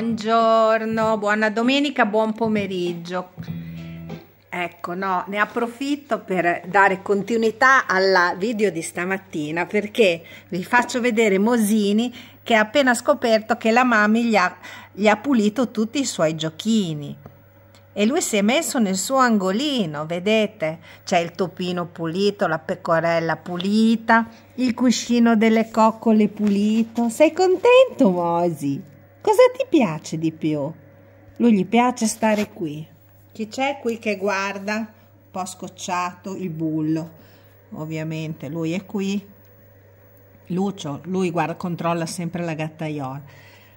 Buongiorno, buona domenica, buon pomeriggio. Ecco, no, ne approfitto per dare continuità alla video di stamattina perché vi faccio vedere Mosini che ha appena scoperto che la mamma gli ha, gli ha pulito tutti i suoi giochini e lui si è messo nel suo angolino, vedete? C'è il topino pulito, la pecorella pulita, il cuscino delle coccole pulito. Sei contento, Mosi? Cosa ti piace di più? Lui gli piace stare qui. Chi c'è qui che guarda? Un po' scocciato il bullo. Ovviamente lui è qui. Lucio, lui guarda, controlla sempre la gattaiola.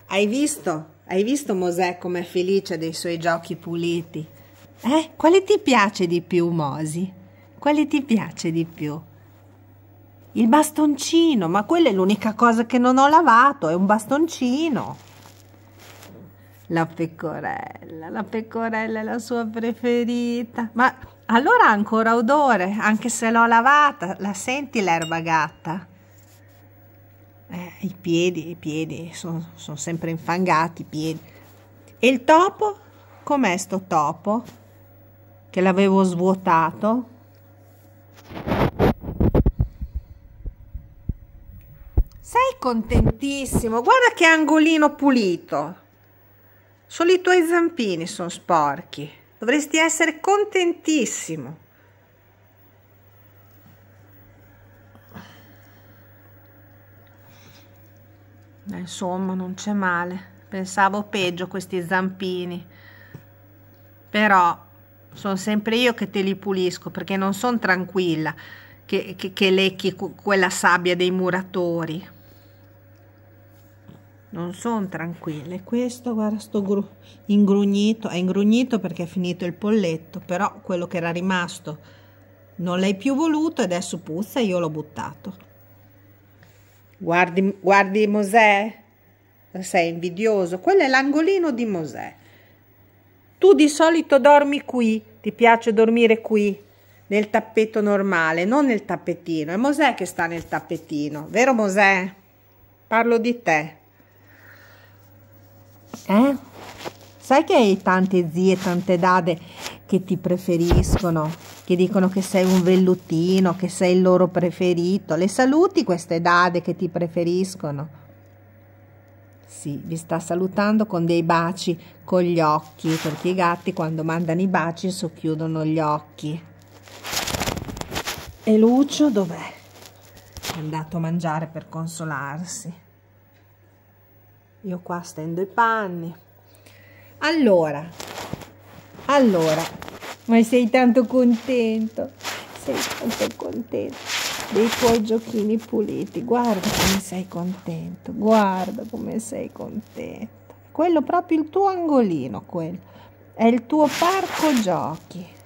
Hai visto? Hai visto Mosè come è felice dei suoi giochi puliti? Eh? Quale ti piace di più, Mosi? Quale ti piace di più? Il bastoncino, ma quella è l'unica cosa che non ho lavato, è un bastoncino la pecorella, la pecorella è la sua preferita. Ma allora ha ancora odore, anche se l'ho lavata, la senti l'erba gatta? Eh, I piedi, i piedi, sono son sempre infangati i piedi. E il topo? Com'è sto topo? Che l'avevo svuotato? Sei contentissimo, guarda che angolino pulito. Solo i tuoi zampini sono sporchi. Dovresti essere contentissimo. Eh, insomma, non c'è male. Pensavo peggio questi zampini. Però sono sempre io che te li pulisco perché non sono tranquilla che, che, che lecchi quella sabbia dei muratori non sono tranquille questo guarda sto ingrugnito è ingrugnito perché è finito il polletto però quello che era rimasto non l'hai più voluto adesso puzza io l'ho buttato guardi, guardi Mosè sei invidioso quello è l'angolino di Mosè tu di solito dormi qui ti piace dormire qui nel tappeto normale non nel tappetino è Mosè che sta nel tappetino vero Mosè? parlo di te eh? Sai che hai tante zie tante dade che ti preferiscono, che dicono che sei un vellutino, che sei il loro preferito. Le saluti queste dade che ti preferiscono. Sì, vi sta salutando con dei baci con gli occhi, perché i gatti quando mandano i baci socchiudono gli occhi. E Lucio dov'è? È andato a mangiare per consolarsi io qua stendo i panni allora allora ma sei tanto contento sei tanto contento dei tuoi giochini puliti guarda come sei contento guarda come sei contento quello proprio il tuo angolino quello è il tuo parco giochi